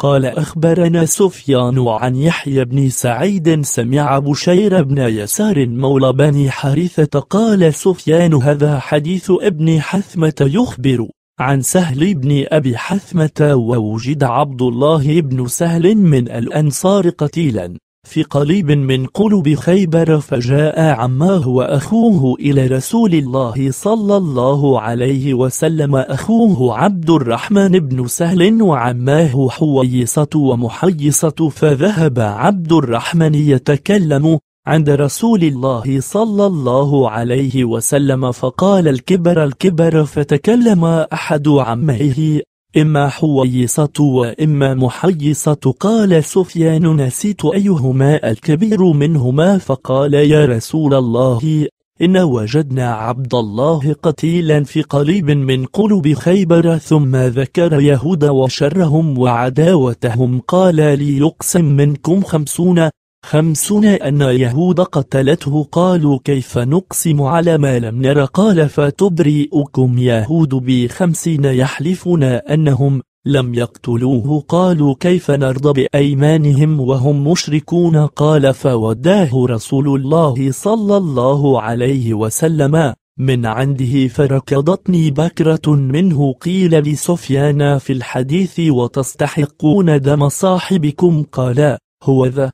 قال أخبرنا سفيان عن يحيى بن سعيد سمع بشير بن يسار مولى بني حارثة قال سفيان هذا حديث ابن حثمة يخبر عن سهل بن أبي حثمة ووجد عبد الله بن سهل من الأنصار قتيلا في قليب من قلوب خيبر فجاء عماه وأخوه إلى رسول الله صلى الله عليه وسلم أخوه عبد الرحمن بن سهل وعماه حويصة ومحيصة فذهب عبد الرحمن يتكلم عند رسول الله صلى الله عليه وسلم فقال الكبر الكبر فتكلم أحد عمه إما حويصة وإما محيصة قال سفيان نسيت أيهما الكبير منهما فقال يا رسول الله إن وجدنا عبد الله قتيلا في قريب من قلوب خيبر ثم ذكر يهود وشرهم وعداوتهم قال ليقسم منكم خمسون خمسون أن يهود قتلته قالوا كيف نقسم على ما لم نر قال فتبرئكم يهود بخمسين يحلفون أنهم لم يقتلوه قالوا كيف نرضى بأيمانهم وهم مشركون قال فوداه رسول الله صلى الله عليه وسلم من عنده فركضتني بكرة منه قيل لسفيان في الحديث وتستحقون دم صاحبكم قال هو ذا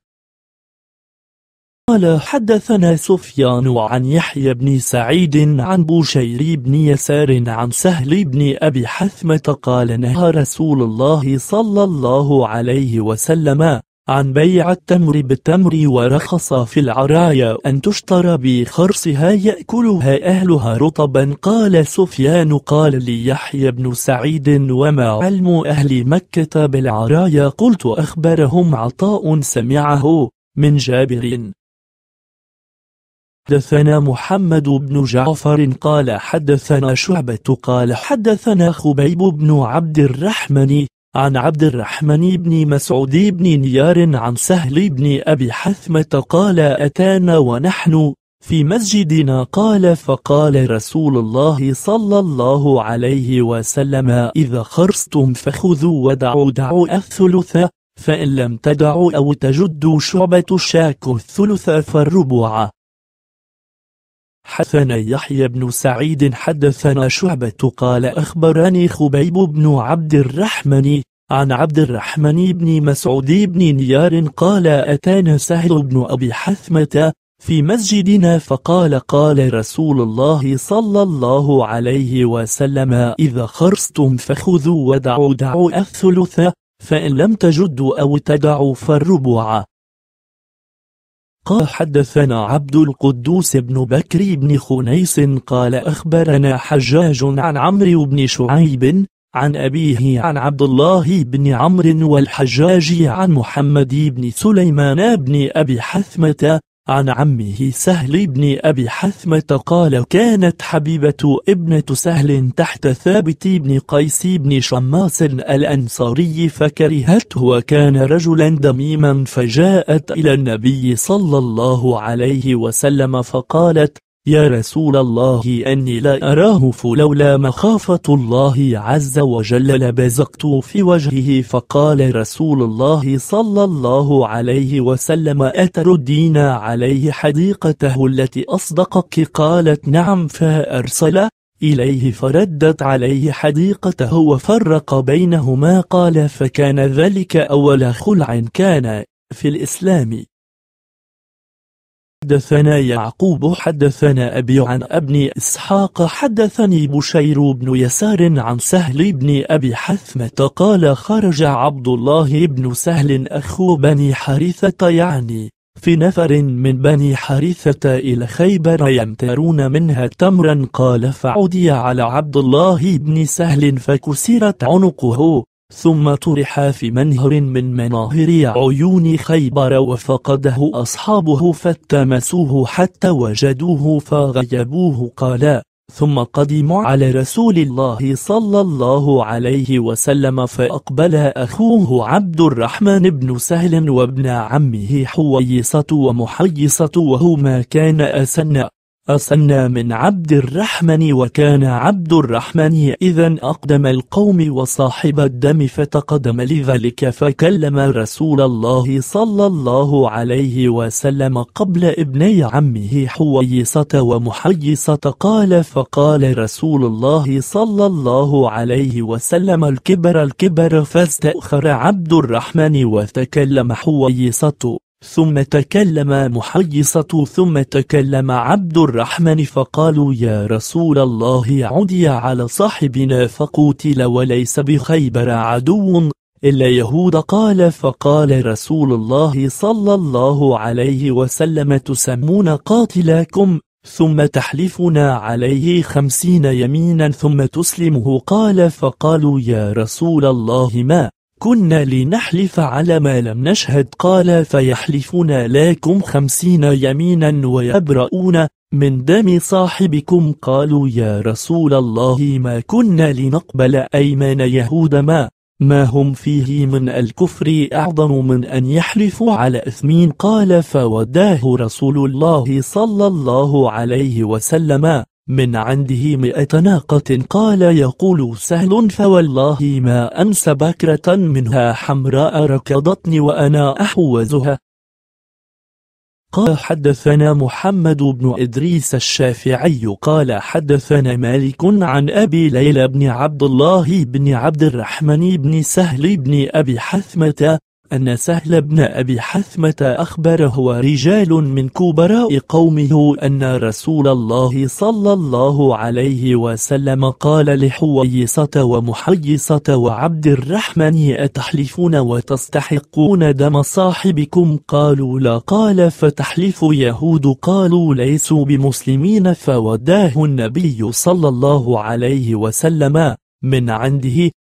قال حدثنا سفيان عن يحيى بن سعيد عن بوشير بن يسار عن سهل بن أبي حثمة قال نهى رسول الله صلى الله عليه وسلم عن بيع التمر بالتمر ورخص في العرايا أن تشترى بخرصها يأكلها أهلها رطبا قال سفيان قال لي يحيى بن سعيد وما علم أهل مكة بالعرايا قلت أخبرهم عطاء سمعه من جابر حدثنا محمد بن جعفر قال حدثنا شعبة قال حدثنا خبيب بن عبد الرحمن عن عبد الرحمن بن مسعود بن نيار عن سهل بن أبي حثمة قال أتانا ونحن في مسجدنا قال فقال رسول الله صلى الله عليه وسلم إذا خرستم فخذوا ودعوا دعوا الثلثة فإن لم تدعوا أو تجدوا شعبة شاك الثلث فالربع حدثنا يحيى بن سعيد حدثنا شعبة قال أخبرني خبيب بن عبد الرحمن عن عبد الرحمن بن مسعود بن نيار قال أتانا سهل بن أبي حثمة في مسجدنا فقال قال رسول الله صلى الله عليه وسلم إذا خرستم فخذوا ودعوا دعوا الثلث فإن لم تجدوا أو تدعوا فالربع قال حدثنا عبد القدوس بن بكر بن خنيس قال أخبرنا حجاج عن عمرو بن شعيب عن أبيه عن عبد الله بن عمرو والحجاج عن محمد بن سليمان بن أبي حثمة عن عمه سهل بن أبي حثمة قال كانت حبيبة ابنة سهل تحت ثابت بن قيس بن شماس الأنصاري فكرهته وكان رجلا دميما فجاءت إلى النبي صلى الله عليه وسلم فقالت يا رسول الله أني لا أراه فلولا مخافة الله عز وجل لبزقت في وجهه فقال رسول الله صلى الله عليه وسلم أتردين عليه حديقته التي أصدقك قالت نعم فأرسل إليه فردت عليه حديقته وفرق بينهما قال فكان ذلك أول خلع كان في الإسلام حدثنا يعقوب حدثنا أبي عن ابن إسحاق حدثني بشير بن يسار عن سهل بن أبي حثمة قال خرج عبد الله بن سهل أخو بني حارثة يعني في نفر من بني حارثة إلى خيبر يمترون منها تمرا قال فعدي على عبد الله بن سهل فكسرت عنقه ثم طرح في منهر من مناهر عيون خيبر وفقده أصحابه فالتمسوه حتى وجدوه فغيبوه قالا ثم قدموا على رسول الله صلى الله عليه وسلم فأقبل أخوه عبد الرحمن بن سهل وابن عمه حويصة ومحيصة وهما كان أسنّ أصلنا من عبد الرحمن وكان عبد الرحمن إذا أقدم القوم وصاحب الدم فتقدم لذلك فكلم رسول الله صلى الله عليه وسلم قبل ابني عمه حويصة ومحيصة قال فقال رسول الله صلى الله عليه وسلم الكبر الكبر فاستأخر عبد الرحمن وتكلم حويصة ثم تكلم محيصة ثم تكلم عبد الرحمن فقالوا يا رسول الله عدي على صاحبنا فقتل وليس بخيبر عدو إلا يهود قال فقال رسول الله صلى الله عليه وسلم تسمون قاتلاكم ثم تحلفنا عليه خمسين يمينا ثم تسلمه قال فقالوا يا رسول الله ما كنا لنحلف على ما لم نشهد قال فيحلفون لكم خمسين يمينا ويبرؤون من دم صاحبكم قالوا يا رسول الله ما كنا لنقبل أيمان يهود ما ما هم فيه من الكفر أعظم من أن يحلفوا على إثمين قال فوداه رسول الله صلى الله عليه وسلم من عنده مئة ناقة قال يقول سهل فوالله ما أنس بكرة منها حمراء ركضتني وأنا أحوزها قال حدثنا محمد بن إدريس الشافعي قال حدثنا مالك عن أبي ليلى بن عبد الله بن عبد الرحمن بن سهل بن أبي حثمة أن سهل بن أبي حثمة أخبره رجال من كبراء قومه أن رسول الله صلى الله عليه وسلم قال لحويصة ومحيصة وعبد الرحمن أتحلفون وتستحقون دم صاحبكم قالوا لا قال فتحلف يهود قالوا ليسوا بمسلمين فوداه النبي صلى الله عليه وسلم من عنده